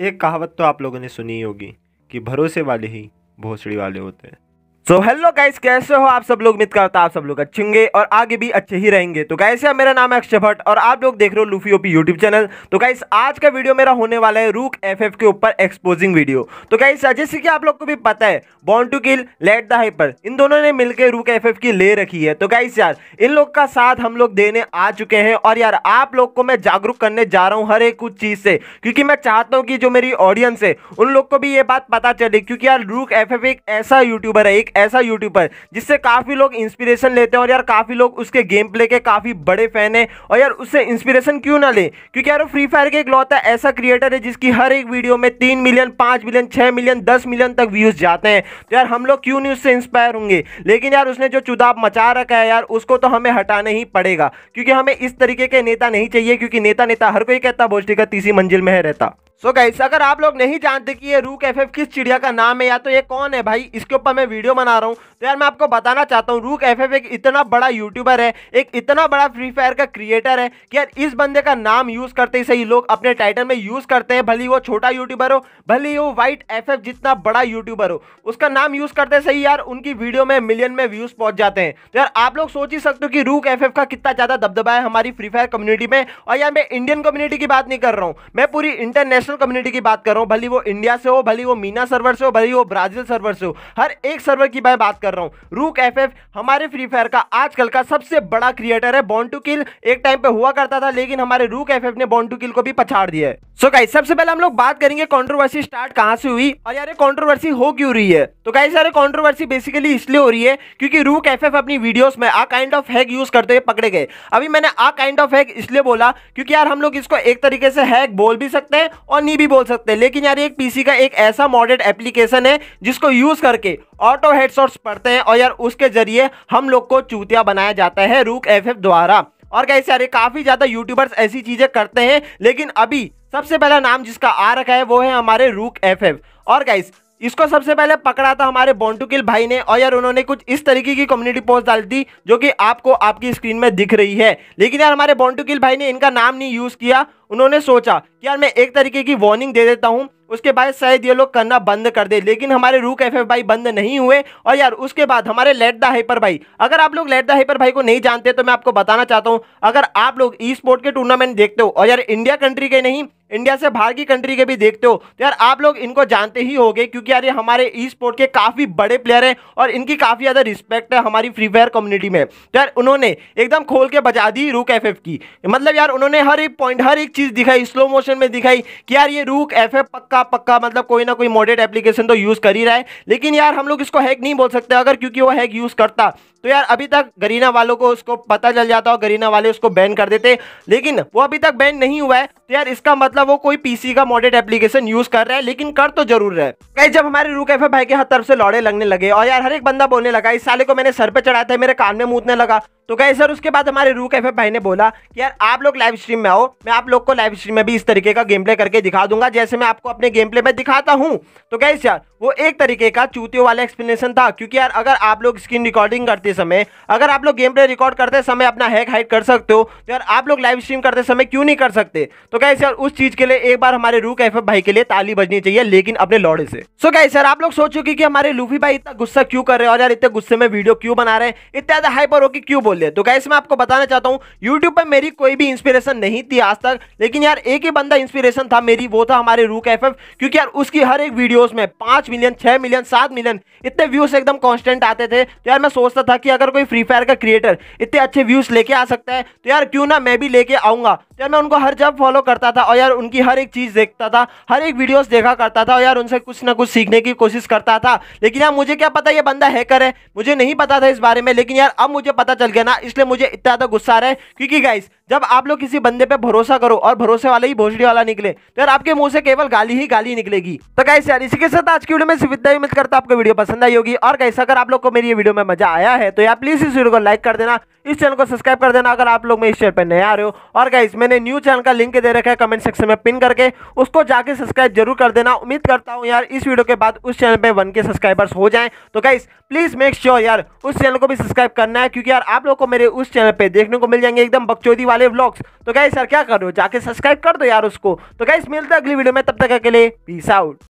एक कहावत तो आप लोगों ने सुनी होगी कि भरोसे वाले ही भोसड़ी वाले होते हैं सो हेलो गाइस कैसे हो आप सब लोग उम्मीद करता आप सब लोग अच्छे होंगे और आगे भी अच्छे ही रहेंगे तो गाइस यार मेरा नाम है अक्षय भट्ट और आप लोग देख रहे हो लूफी ओपी यूट्यूब चैनल तो गाइस आज का वीडियो मेरा होने वाला है रूक एफएफ के ऊपर एक्सपोजिंग वीडियो तो गाइस जैसे कि आप लोग को भी पता है bond to kill let the hyper इन दोनों ने मिलकर रूक एफ की ले रखी है तो गाइस यार इन लोग का साथ हम लोग देने आ चुके हैं और यार आप लोग को मैं जागरूक करने जा रहा हूँ हर एक कुछ चीज़ से क्योंकि मैं चाहता हूँ कि जो मेरी ऑडियंस है उन लोग को भी ये बात पता चले क्योंकि यार रूक एफ एक ऐसा यूट्यूबर है एक ऐसा यूट्यूबर जिससे काफ़ी लोग इंस्पिरेशन लेते हैं और यार काफ़ी लोग उसके गेम प्ले के काफ़ी बड़े फैन हैं और यार उससे इंस्पिरेशन क्यों ना लें क्योंकि यार फ्री फायर के एक लौता ऐसा क्रिएटर है जिसकी हर एक वीडियो में तीन मिलियन पाँच मिलियन छः मिलियन दस मिलियन तक व्यूज़ जाते हैं तो यार हम लोग क्यों नहीं उससे इंस्पायर होंगे लेकिन यार उसने जो चुदाब मचा रखा है यार उसको तो हमें हटाना ही पड़ेगा क्योंकि हमें इस तरीके के नेता नहीं चाहिए क्योंकि नेता नेता हर कोई कहता बोझ तीसरी मंजिल में है रहता सो so गाइस अगर आप लोग नहीं जानते कि ये रूक एफ किस चिड़िया का नाम है या तो ये कौन है भाई इसके ऊपर मैं वीडियो बना रहा हूँ तो यार मैं आपको बताना चाहता हूँ रूक एफ एक इतना बड़ा यूट्यूबर है एक इतना बड़ा फ्री फायर का क्रिएटर है कि यार इस बंदे का नाम यूज़ करते ही सही लोग अपने टाइटल में यूज़ करते हैं भले वो छोटा यूट्यूबर हो भले वो वाइट एफ जितना बड़ा यूट्यूबर हो उसका नाम यूज़ करते सही यार उनकी वीडियो में मिलियन में व्यूज़ पहुँच जाते हैं तो यार आप लोग सोच ही सकते हो कि रूक एफ का कितना ज़्यादा दबदबा है हमारी फ्री फायर कम्युनिटी में और यार मैं इंडियन कम्युनिटी की बात नहीं कर रहा हूँ मैं पूरी इंटरनेशनल इंटरनेशनल कम्युनिटी की बात कर रहा हूँ भली वो इंडिया से हो भली वो मीना सर्वर से हो भली वो ब्राजील सर्वर से हो हर एक सर्वर की मैं बात कर रहा हूँ रूक एफ हमारे फ्री फायर का आजकल का सबसे बड़ा क्रिएटर है बॉन्ड टू किल एक टाइम पे हुआ करता था लेकिन हमारे रूक एफ ने बॉन्ड टू किल को भी पछाड़ दिया है सो गाइस सबसे पहले हम लोग बात करेंगे कंट्रोवर्सी स्टार्ट कहाँ से हुई और यार ये कंट्रोवर्सी हो क्यों रही है तो गाइस यार कंट्रोवर्सी बेसिकली इसलिए हो रही है क्योंकि रूक एफएफ अपनी वीडियोस में a kind of hack use करते हुए पकड़े गए अभी मैंने आ काइंड ऑफ हैक इसलिए बोला क्योंकि यार हम लोग इसको एक तरीके से हैक बोल भी सकते हैं और नहीं भी बोल सकते हैं लेकिन यार एक पी का एक ऐसा मॉडर्ड एप्लीकेशन है जिसको यूज करके ऑटो हेडसॉट्स पढ़ते हैं और यार उसके जरिए हम लोग को चूतिया बनाया जाता है रूक एफ द्वारा और कैसे अरे काफ़ी ज़्यादा यूट्यूबर्स ऐसी चीज़ें करते हैं लेकिन अभी सबसे पहला नाम जिसका आ रखा है वो है हमारे रूक एफ और गाइस इसको सबसे पहले पकड़ा था हमारे बॉन्टूकिल भाई ने और यार उन्होंने कुछ इस तरीके की कम्युनिटी पोस्ट डाल दी जो कि आपको आपकी स्क्रीन में दिख रही है लेकिन यार हमारे बॉन्टूकिल भाई ने इनका नाम नहीं यूज़ किया उन्होंने सोचा कि यार मैं एक तरीके की वार्निंग दे देता हूँ उसके बाद शायद ये लोग करना बंद कर दे लेकिन हमारे रूक एफ एफ भाई बंद नहीं हुए और यार उसके बाद हमारे लेट द हाइपर भाई अगर आप लोग लेट द हाइपर भाई को नहीं जानते तो मैं आपको बताना चाहता हूँ अगर आप लोग ई स्पोर्ट के टूर्नामेंट देखते हो और यार इंडिया कंट्री के नहीं इंडिया से बाहर की कंट्री के भी देखते हो तो यार आप लोग इनको जानते ही होंगे क्योंकि यार ये हमारे ई स्पोर्ट के काफ़ी बड़े प्लेयर हैं और इनकी काफ़ी ज़्यादा रिस्पेक्ट है हमारी फ्री फायर कम्युनिटी में तो यार उन्होंने एकदम खोल के बजा दी रूक एफ एफ की मतलब यार उन्होंने हर एक पॉइंट हर एक चीज़ दिखाई स्लो मोशन में दिखाई कि यार ये रूक एफ पक्का पक्का मतलब कोई ना कोई मॉडेड एप्लीकेशन तो यूज़ कर ही रहा है लेकिन यार हम लोग इसको हैक नहीं बोल सकते अगर क्योंकि वो हैक यूज़ करता तो यार अभी तक गरीना वालों को उसको पता चल जाता और गरीना वाले उसको बैन कर देते लेकिन वो अभी तक बैन नहीं हुआ है तो यार इसका मतलब मतलब वो कोई पीसी का मॉडेड एप्लीकेशन यूज कर रहा है लेकिन कर तो जरूर रहे है जब हमारे रू कैफे भाई के हर तरफ से लौड़े लगने लगे और यार हर एक बंदा बोलने लगा इस साले को मैंने सर पे चढ़ाया था मेरे कान में मूतने लगा तो कहे सर उसके बाद हमारे रू कैफे भाई ने बोला कि यार आप लोग लाइव स्ट्रीम में आओ मैं आप लोग को लाइव स्ट्रीम में भी इस तरीके का गेम प्ले करके दिखा दूंगा जैसे मैं आपको अपने गेम प्ले में दिखाता हूँ तो कहे यार वो एक तरीके का चूतियों वाला एक्सप्लेनेशन था क्योंकि यार अगर आप लोग स्क्रीन रिकॉर्डिंग करते समय अगर आप लोग गेम प्ले रिकॉर्ड करते समय अपना हैक हाइड कर सकते हो तो यार आप लोग लाइव स्ट्रीम करते समय क्यों नहीं कर सकते तो कहे यार उस चीज़ चीज के लिए एक बार हमारे रू कैफे भाई के लिए ताली बजनी चाहिए लेकिन अपने लौड़े से सो so सर आप लोग सोच चुके कि हमारे लूफी भाई इतना गुस्सा क्यों कर रहे हैं और यार इतने गुस्से में वीडियो क्यों बना रहे हैं इतना ज्यादा हाइपर होकर क्यों बोल रहे तो गाइस मैं आपको बताना चाहता हूँ यूट्यूब पर मेरी कोई भी इंस्पिरेशन नहीं थी आज तक लेकिन यार एक ही बंदा इंस्पिरेशन था मेरी वो था हमारे रू कैफे क्योंकि यार उसकी हर एक वीडियोज में पांच मिलियन छह मिलियन सात मिलियन इतने व्यूज एकदम कॉन्स्टेंट आते थे तो यार मैं सोचता था कि अगर कोई फ्री फायर का क्रिएटर इतने अच्छे व्यूज लेके आ सकता है तो यार क्यों ना मैं भी लेके आऊंगा जब मैं उनको हर जब फॉलो करता था और यार उनकी हर एक चीज़ देखता था हर एक वीडियोस देखा करता था और यार उनसे कुछ ना कुछ सीखने की कोशिश करता था लेकिन यार मुझे क्या पता ये बंदा हैकर है मुझे नहीं पता था इस बारे में लेकिन यार अब मुझे पता चल गया ना इसलिए मुझे इतना ज़्यादा तो गुस्सा रहा है क्योंकि गाइस जब आप लोग किसी बंदे पे भरोसा करो और भरोसे वाले ही भोजड़ी वाला निकले तो यार आपके मुंह से केवल गाली ही गाली निकलेगी तो कैसे यार इसी के साथ आज की वीडियो में सुविधा उम्मीद करता आपको वीडियो पसंद आई होगी और कैसे अगर आप लोग को मेरी ये वीडियो में मजा आया है तो यार प्लीज इस वीडियो को लाइक कर देना इस चैनल को सब्सक्राइब कर देना अगर आप लोग मैं इस चैनल पर नए आ रहे हो और गाइस मैंने न्यू चैनल का लिंक दे रखा है कमेंट सेक्शन में पिन करके उसको जाके सब्सक्राइब जरूर कर देना उम्मीद करता हूँ यार इस वीडियो के बाद उस चैनल पर वन के सब्सक्राइबर्स हो जाए तो गाइस प्लीज मेक श्योर यार उस चैनल को भी सब्सक्राइब करना है क्योंकि यार आप लोग को मेरे उस चैनल पर देखने को मिल जाएंगे एकदम बकचोदी वाले ब्लॉग्स तो गाइस यार क्या करो जाके सब्सक्राइब कर दो यार उसको तो गाइस मिलते हैं अगली वीडियो में तब तक के लिए पीस आउट